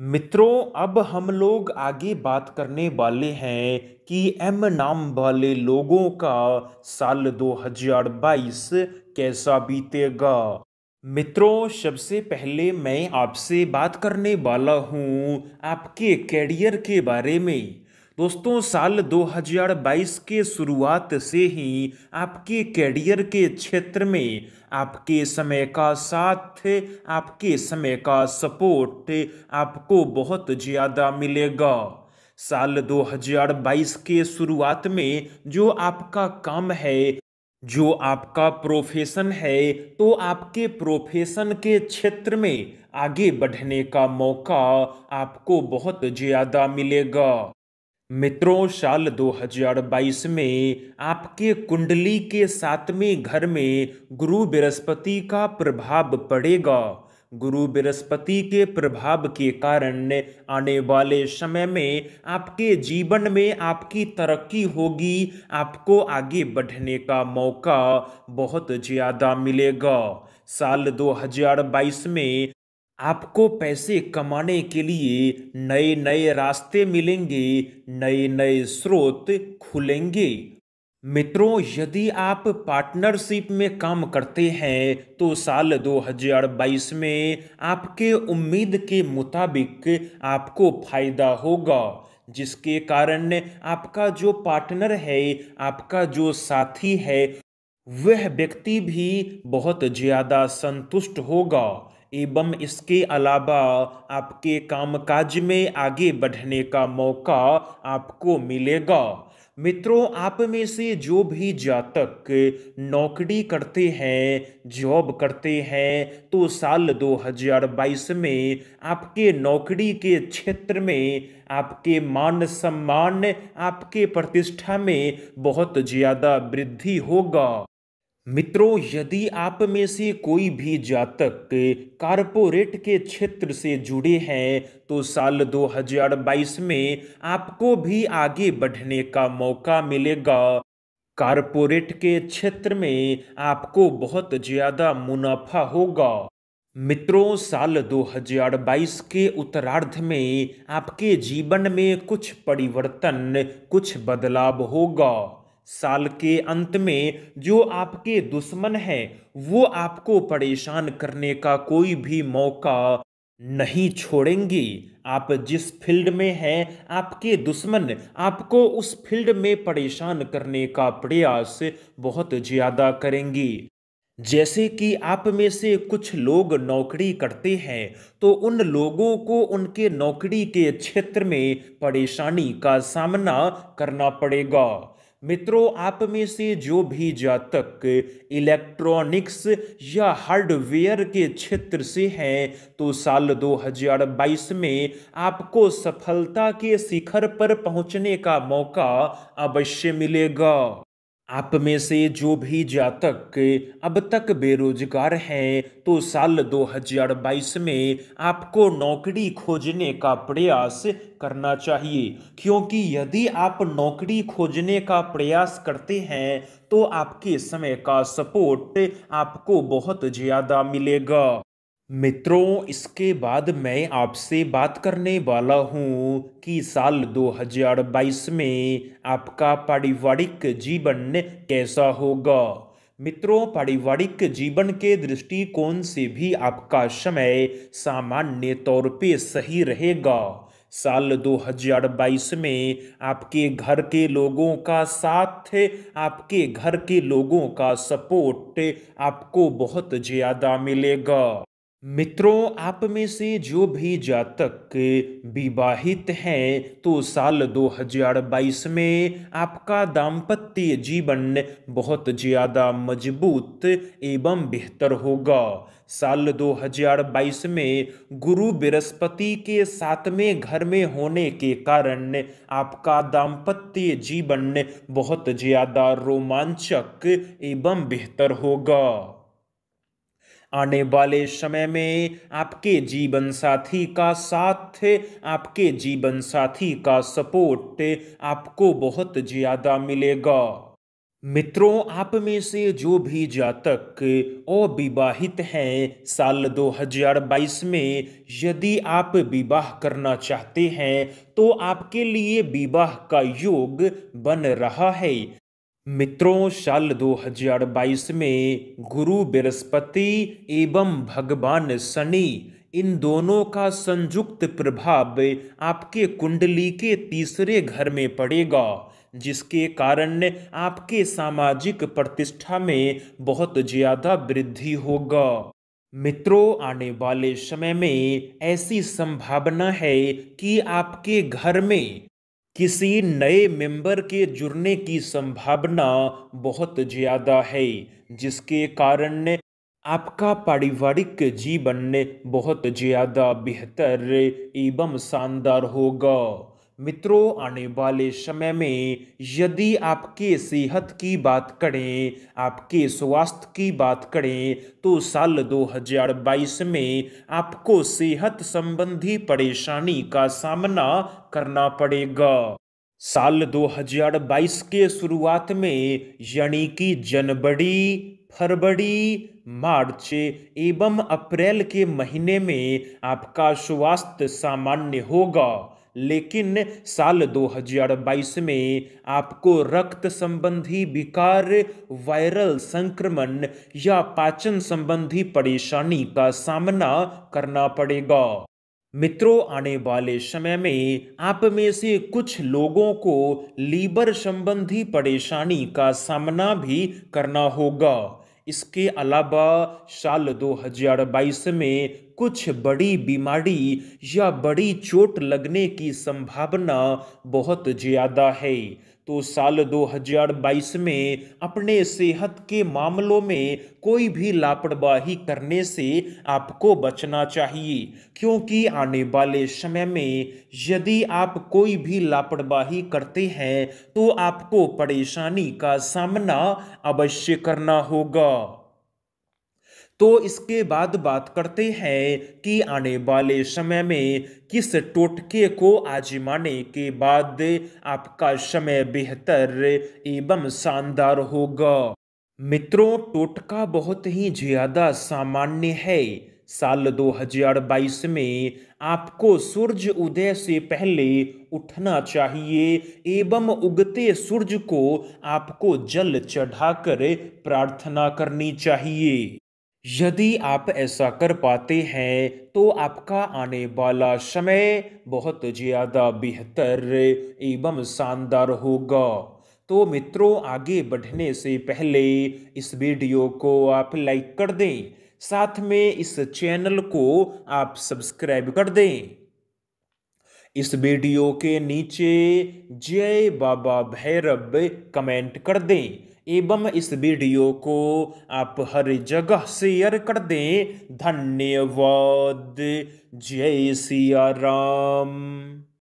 मित्रों अब हम लोग आगे बात करने वाले हैं कि एम नाम वाले लोगों का साल 2022 कैसा बीतेगा मित्रों सबसे पहले मैं आपसे बात करने वाला हूँ आपके कैरियर के बारे में दोस्तों साल 2022 के शुरुआत से ही आपके कैरियर के क्षेत्र में आपके समय का साथ आपके समय का सपोर्ट आपको बहुत ज़्यादा मिलेगा साल 2022 के शुरुआत में जो आपका काम है जो आपका प्रोफेशन है तो आपके प्रोफेशन के क्षेत्र में आगे बढ़ने का मौका आपको बहुत ज़्यादा मिलेगा मित्रों साल 2022 में आपके कुंडली के सातवें घर में गुरु बृहस्पति का प्रभाव पड़ेगा गुरु बृहस्पति के प्रभाव के कारण आने वाले समय में आपके जीवन में आपकी तरक्की होगी आपको आगे बढ़ने का मौका बहुत ज़्यादा मिलेगा साल 2022 में आपको पैसे कमाने के लिए नए नए रास्ते मिलेंगे नए नए स्रोत खुलेंगे मित्रों यदि आप पार्टनरशिप में काम करते हैं तो साल 2022 में आपके उम्मीद के मुताबिक आपको फायदा होगा जिसके कारण आपका जो पार्टनर है आपका जो साथी है वह व्यक्ति भी बहुत ज़्यादा संतुष्ट होगा एवं इसके अलावा आपके कामकाज में आगे बढ़ने का मौका आपको मिलेगा मित्रों आप में से जो भी जातक नौकरी करते हैं जॉब करते हैं तो साल 2022 में आपके नौकरी के क्षेत्र में आपके मान सम्मान आपके प्रतिष्ठा में बहुत ज़्यादा वृद्धि होगा मित्रों यदि आप में से कोई भी जातक कारपोरेट के क्षेत्र से जुड़े हैं तो साल 2022 में आपको भी आगे बढ़ने का मौका मिलेगा कारपोरेट के क्षेत्र में आपको बहुत ज़्यादा मुनाफा होगा मित्रों साल 2022 के उत्तरार्ध में आपके जीवन में कुछ परिवर्तन कुछ बदलाव होगा साल के अंत में जो आपके दुश्मन हैं वो आपको परेशान करने का कोई भी मौका नहीं छोड़ेंगे आप जिस फील्ड में हैं आपके दुश्मन आपको उस फील्ड में परेशान करने का प्रयास बहुत ज़्यादा करेंगे जैसे कि आप में से कुछ लोग नौकरी करते हैं तो उन लोगों को उनके नौकरी के क्षेत्र में परेशानी का सामना करना पड़ेगा मित्रों आप में से जो भी जातक इलेक्ट्रॉनिक्स या हार्डवेयर के क्षेत्र से हैं तो साल 2022 में आपको सफलता के शिखर पर पहुंचने का मौका अवश्य मिलेगा आप में से जो भी जातक अब तक बेरोजगार हैं तो साल 2022 में आपको नौकरी खोजने का प्रयास करना चाहिए क्योंकि यदि आप नौकरी खोजने का प्रयास करते हैं तो आपके समय का सपोर्ट आपको बहुत ज़्यादा मिलेगा मित्रों इसके बाद मैं आपसे बात करने वाला हूँ कि साल 2022 में आपका पारिवारिक जीवन कैसा होगा मित्रों पारिवारिक जीवन के दृष्टिकोण से भी आपका समय सामान्य तौर पे सही रहेगा साल 2022 में आपके घर के लोगों का साथ आपके घर के लोगों का सपोर्ट आपको बहुत ज़्यादा मिलेगा मित्रों आप में से जो भी जातक विवाहित हैं तो साल 2022 में आपका दाम्पत्य जीवन बहुत ज़्यादा मजबूत एवं बेहतर होगा साल 2022 में गुरु बृहस्पति के सातवें घर में होने के कारण आपका दाम्पत्य जीवन बहुत ज़्यादा रोमांचक एवं बेहतर होगा आने वाले समय में आपके जीवन साथी का साथ आपके जीवन साथी का सपोर्ट आपको बहुत ज़्यादा मिलेगा मित्रों आप में से जो भी जातक अविवाहित हैं साल 2022 में यदि आप विवाह करना चाहते हैं तो आपके लिए विवाह का योग बन रहा है मित्रों साल 2022 में गुरु बृहस्पति एवं भगवान शनि इन दोनों का संयुक्त प्रभाव आपके कुंडली के तीसरे घर में पड़ेगा जिसके कारण आपके सामाजिक प्रतिष्ठा में बहुत ज़्यादा वृद्धि होगा मित्रों आने वाले समय में ऐसी संभावना है कि आपके घर में किसी नए मेंबर के जुड़ने की संभावना बहुत ज़्यादा है जिसके कारण आपका पारिवारिक जीवन बहुत ज़्यादा बेहतर एवं शानदार होगा मित्रों आने वाले समय में यदि आपके सेहत की बात करें आपके स्वास्थ्य की बात करें तो साल 2022 में आपको सेहत संबंधी परेशानी का सामना करना पड़ेगा साल 2022 के शुरुआत में यानी कि जनवरी फरवरी मार्च एवं अप्रैल के महीने में आपका स्वास्थ्य सामान्य होगा लेकिन साल 2022 में आपको रक्त संबंधी विकार वायरल संक्रमण या पाचन संबंधी परेशानी का सामना करना पड़ेगा मित्रों आने वाले समय में आप में से कुछ लोगों को लीवर संबंधी परेशानी का सामना भी करना होगा इसके अलावा साल 2022 में कुछ बड़ी बीमारी या बड़ी चोट लगने की संभावना बहुत ज़्यादा है तो साल 2022 में अपने सेहत के मामलों में कोई भी लापरवाही करने से आपको बचना चाहिए क्योंकि आने वाले समय में यदि आप कोई भी लापरवाही करते हैं तो आपको परेशानी का सामना अवश्य करना होगा तो इसके बाद बात करते हैं कि आने वाले समय में किस टोटके को आजमाने के बाद आपका समय बेहतर एवं शानदार होगा मित्रों टोटका बहुत ही ज़्यादा सामान्य है साल 2022 में आपको सूर्य उदय से पहले उठना चाहिए एवं उगते सूर्य को आपको जल चढ़ाकर प्रार्थना करनी चाहिए यदि आप ऐसा कर पाते हैं तो आपका आने वाला समय बहुत ज़्यादा बेहतर एवं शानदार होगा तो मित्रों आगे बढ़ने से पहले इस वीडियो को आप लाइक कर दें साथ में इस चैनल को आप सब्सक्राइब कर दें इस वीडियो के नीचे जय बाबा भैरव कमेंट कर दें एवं इस वीडियो को आप हर जगह शेयर कर दें धन्यवाद जय सिया राम